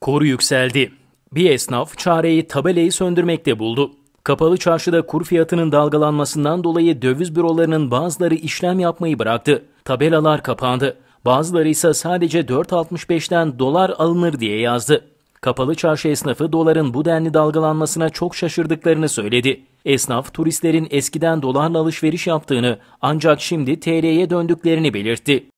Kur yükseldi. Bir esnaf çareyi tabelayı söndürmekte buldu. Kapalı çarşıda kur fiyatının dalgalanmasından dolayı döviz bürolarının bazıları işlem yapmayı bıraktı. Tabelalar kapandı. Bazıları ise sadece 4.65'ten dolar alınır diye yazdı. Kapalı çarşı esnafı doların bu denli dalgalanmasına çok şaşırdıklarını söyledi. Esnaf turistlerin eskiden dolarla alışveriş yaptığını ancak şimdi TL'ye döndüklerini belirtti.